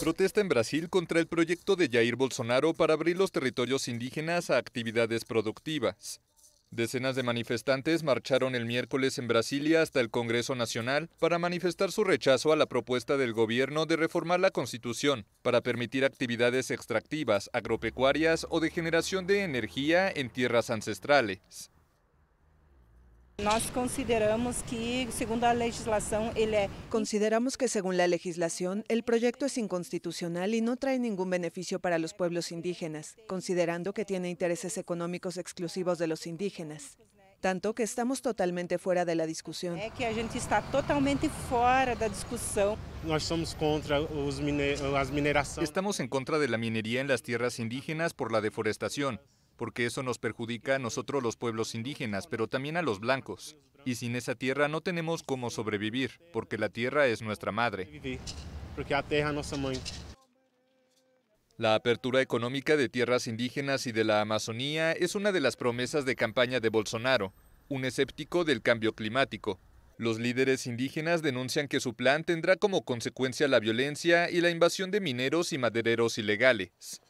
Protesta en Brasil contra el proyecto de Jair Bolsonaro para abrir los territorios indígenas a actividades productivas. Decenas de manifestantes marcharon el miércoles en Brasilia hasta el Congreso Nacional para manifestar su rechazo a la propuesta del gobierno de reformar la Constitución para permitir actividades extractivas, agropecuarias o de generación de energía en tierras ancestrales. Consideramos que, según la legislación, Consideramos que según la legislación, el proyecto es inconstitucional y no trae ningún beneficio para los pueblos indígenas, considerando que tiene intereses económicos exclusivos de los indígenas. Tanto que estamos totalmente fuera de la discusión. que a gente está totalmente fuera de la discusión. Estamos en contra de la minería en las tierras indígenas por la deforestación porque eso nos perjudica a nosotros los pueblos indígenas, pero también a los blancos. Y sin esa tierra no tenemos cómo sobrevivir, porque la tierra es nuestra madre. La apertura económica de tierras indígenas y de la Amazonía es una de las promesas de campaña de Bolsonaro, un escéptico del cambio climático. Los líderes indígenas denuncian que su plan tendrá como consecuencia la violencia y la invasión de mineros y madereros ilegales.